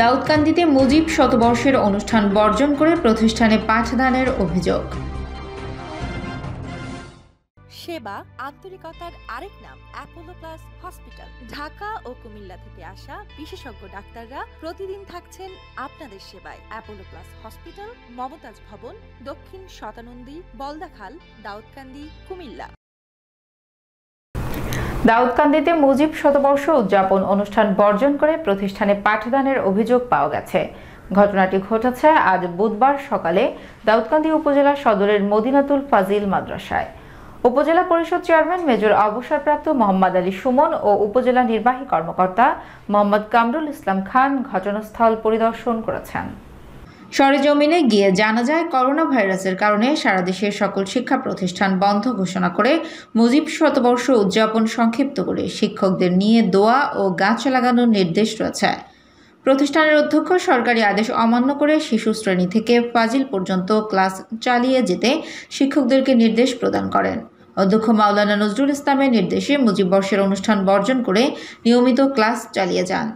দাউদকান্দিতে মুজিব শতবর্ষের অনুষ্ঠান বর্জন করে প্রতিষ্ঠানে পাঠদানের অভিযোগ সেবা আন্তরিকতার আরেক নাম অ্যাপোলো প্লাস হসপিটাল ঢাকা ও কুমিল্লা থেকে আসা বিশেষজ্ঞ ডাক্তাররা প্রতিদিন থাকছেন আপনাদের সেবায় অ্যাপোলো প্লাস হসপিটাল মমতাজ ভবন দক্ষিণ শতানন্দী বলদাখাল দাউদকান্দি কুমিল্লা দাউদকান্দিতে মুজিব শতবর্ষ উদযাপন অনুষ্ঠান বর্জন করে প্রতিষ্ঠানে পাঠদানের অভিযোগ পাওয়া গেছে ঘটনাটি ঘটেছে আজ বুধবার সকালে দাউদকান্দি উপজেলা সদরের মদিনাতুল ফাজিল মাদ্রাসায় উপজেলা পরিষদ চেয়ারম্যান মেজর অবসরপ্রাপ্ত মোহাম্মদ আলী সুমন ও উপজেলা নির্বাহী কর্মকর্তা মোহাম্মদ কামরুল ইসলাম খান ঘটনাস্থল পরিদর্শন করেছেন সরেজমিনে গিয়ে জানা যায় করোনা ভাইরাসের কারণে সারা দেশের সকল শিক্ষা প্রতিষ্ঠান বন্ধ ঘোষণা করে মুজিব শতবর্ষ উদযাপন সংক্ষিপ্ত করে শিক্ষকদের নিয়ে দোয়া ও গাছ লাগানোর নির্দেশ রয়েছে প্রতিষ্ঠানের অধ্যক্ষ সরকারি আদেশ অমান্য করে শিশু শ্রেণী থেকে ফাজিল পর্যন্ত ক্লাস চালিয়ে যেতে শিক্ষকদেরকে নির্দেশ প্রদান করেন অধ্যক্ষ মাওলানা নজরুল ইসলামের নির্দেশে মুজিব বর্ষের অনুষ্ঠান বর্জন করে নিয়মিত ক্লাস চালিয়ে যান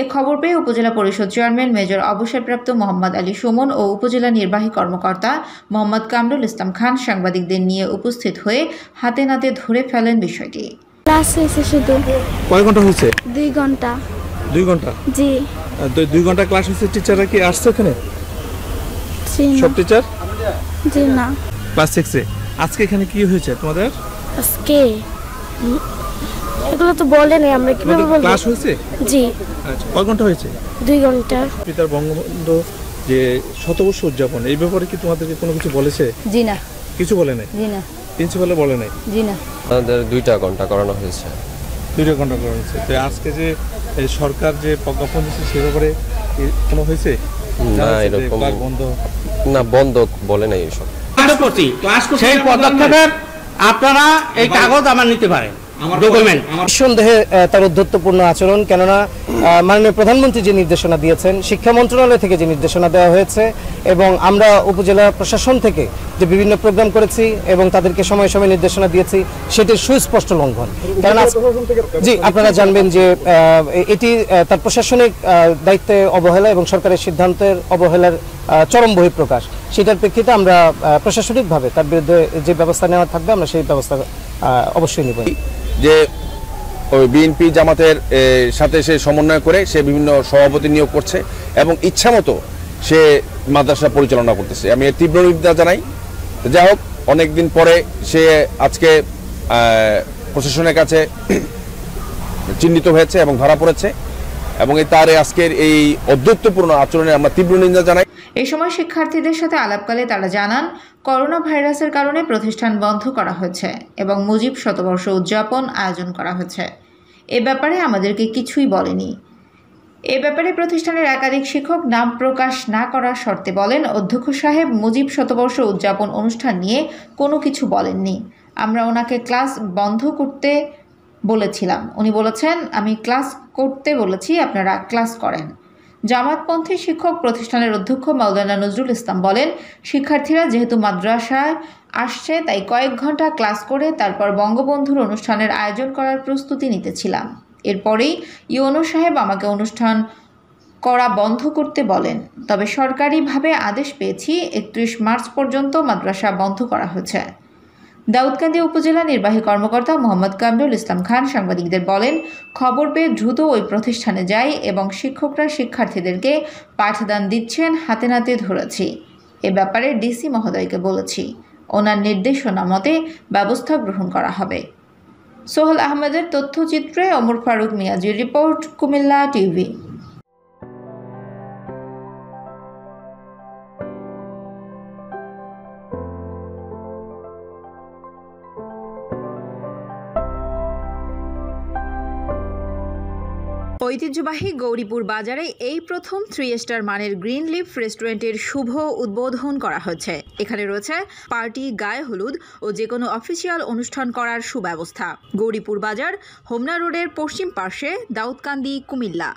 এ খবর পেয়ে উপজেলা পরিষদ চেয়ারম্যান মেজর অবসরপ্রাপ্ত মোহাম্মদ আলী সুমন ও উপজেলা নির্বাহী কর্মকর্তা মোহাম্মদ কামরুল ইসলাম খান সাংবাদিকদের নিয়ে উপস্থিত হয়ে হাতে নাতে ধরে ফেলেন বিষয়টি ক্লাস হয়েছে শুধু কয় ঘন্টা হয়েছে দুই ঘন্টা দুই ঘন্টা জি দুই ঘন্টা ক্লাস হয়েছে টিচাররা কি আসছে এখানে সব টিচার জি না ক্লাস সিক্সে আজকে এখানে কি হয়েছে তোমাদের আজকে এগুলো তো বলে নাই আমরা কিভাবে বলবো ক্লাস হয়েছে জি আচ্ছা কয় ঘন্টা হয়েছে 2 ঘন্টা পিতার বঙ্গবন্ধু যে শতবর্ষ উদযাপন এই ব্যাপারে কি তোমাদেরকে কোনো কিছু বলেছে জি না কিছু বলে নাই জি না প্রিন্সিপালে বলে নাই জি না আমাদের দুইটা ঘন্টা করানো হয়েছে দুইটা ঘন্টা করানো হয়েছে তো আজকে যে সরকার যে প্রজ্ঞাপন দিয়েছে সে ব্যাপারে কোনো হয়েছে না এরকম বন্ধ না বন্ধ বলে নাই এসব সেই আপনারা এই কাগজ আমার নিতে পারেন সন্দেহে তার উদ্ধত্বপূর্ণ আচরণ কেননা মাননীয় প্রধানমন্ত্রী যে নির্দেশনা দিয়েছেন শিক্ষা মন্ত্রণালয় থেকে যে নির্দেশনা দেওয়া হয়েছে এবং আমরা উপজেলা প্রশাসন থেকে যে বিভিন্ন প্রোগ্রাম করেছি এবং তাদেরকে সময় সময় নির্দেশনা দিয়েছি সেটির সুস্পষ্ট লঙ্ঘন কারণ জি আপনারা জানবেন যে এটি তার প্রশাসনিক দায়িত্বে অবহেলা এবং সরকারের সিদ্ধান্তের অবহেলার চরম বহিঃপ্রকাশ সেটার প্রেক্ষিতে আমরা প্রশাসনিকভাবে তার বিরুদ্ধে যে ব্যবস্থা নেওয়া থাকবে আমরা সেই ব্যবস্থা অবশ্যই নেব যে ওই বিএনপি জামাতের সাথে সে সমন্বয় করে সে বিভিন্ন সভাপতি নিয়োগ করছে এবং ইচ্ছামতো সে মাদ্রাসা পরিচালনা করতেছে আমি এর তীব্র নিন্দা জানাই যাই হোক অনেকদিন পরে সে আজকে প্রশাসনের কাছে চিহ্নিত হয়েছে এবং ধরা পড়েছে এবং তার আজকের এই অধ্যত্বপূর্ণ আচরণে আমরা তীব্র নিন্দা জানাই এই সময় শিক্ষার্থীদের সাথে আলাপকালে তারা জানান করোনা ভাইরাসের কারণে প্রতিষ্ঠান বন্ধ করা হয়েছে এবং মুজিব শতবর্ষ উদযাপন আয়োজন করা হয়েছে এ ব্যাপারে আমাদেরকে কিছুই বলেনি এ ব্যাপারে প্রতিষ্ঠানের একাধিক শিক্ষক নাম প্রকাশ না করার শর্তে বলেন অধ্যক্ষ সাহেব মুজিব শতবর্ষ উদযাপন অনুষ্ঠান নিয়ে কোনো কিছু বলেননি আমরা ওনাকে ক্লাস বন্ধ করতে বলেছিলাম উনি বলেছেন আমি ক্লাস করতে বলেছি আপনারা ক্লাস করেন জামাতপন্থী শিক্ষক প্রতিষ্ঠানের অধ্যক্ষ মাওলানা নজরুল ইসলাম বলেন শিক্ষার্থীরা যেহেতু মাদ্রাসায় আসছে তাই কয়েক ঘন্টা ক্লাস করে তারপর বঙ্গবন্ধুর অনুষ্ঠানের আয়োজন করার প্রস্তুতি নিতেছিলাম এরপরেই ইউনো সাহেব আমাকে অনুষ্ঠান করা বন্ধ করতে বলেন তবে সরকারিভাবে আদেশ পেয়েছি একত্রিশ মার্চ পর্যন্ত মাদ্রাসা বন্ধ করা হয়েছে দাউদকান্দি উপজেলা নির্বাহী কর্মকর্তা মোহাম্মদ কামরুল ইসলাম খান সাংবাদিকদের বলেন খবর পেয়ে দ্রুত ওই প্রতিষ্ঠানে যায় এবং শিক্ষকরা শিক্ষার্থীদেরকে পাঠদান দিচ্ছেন হাতে নাতে ধরেছি এ ব্যাপারে ডিসি মহোদয়কে বলেছি ওনার নির্দেশনা মতে ব্যবস্থা গ্রহণ করা হবে সোহেল আহমেদের তথ্যচিত্রে অমর ফারুক মিয়াজির রিপোর্ট কুমিল্লা টিভি ঐতিহ্যবাহী গৌরীপুর বাজারে এই প্রথম থ্রি স্টার মানের গ্রিন লিফ রেস্টুরেন্টের শুভ উদ্বোধন করা হচ্ছে এখানে রয়েছে পার্টি গায়ে হলুদ ও যে কোনো অফিসিয়াল অনুষ্ঠান করার সুব্যবস্থা গৌরীপুর বাজার হোমনা রোডের পশ্চিম পার্শ্বে দাউদকান্দি কুমিল্লা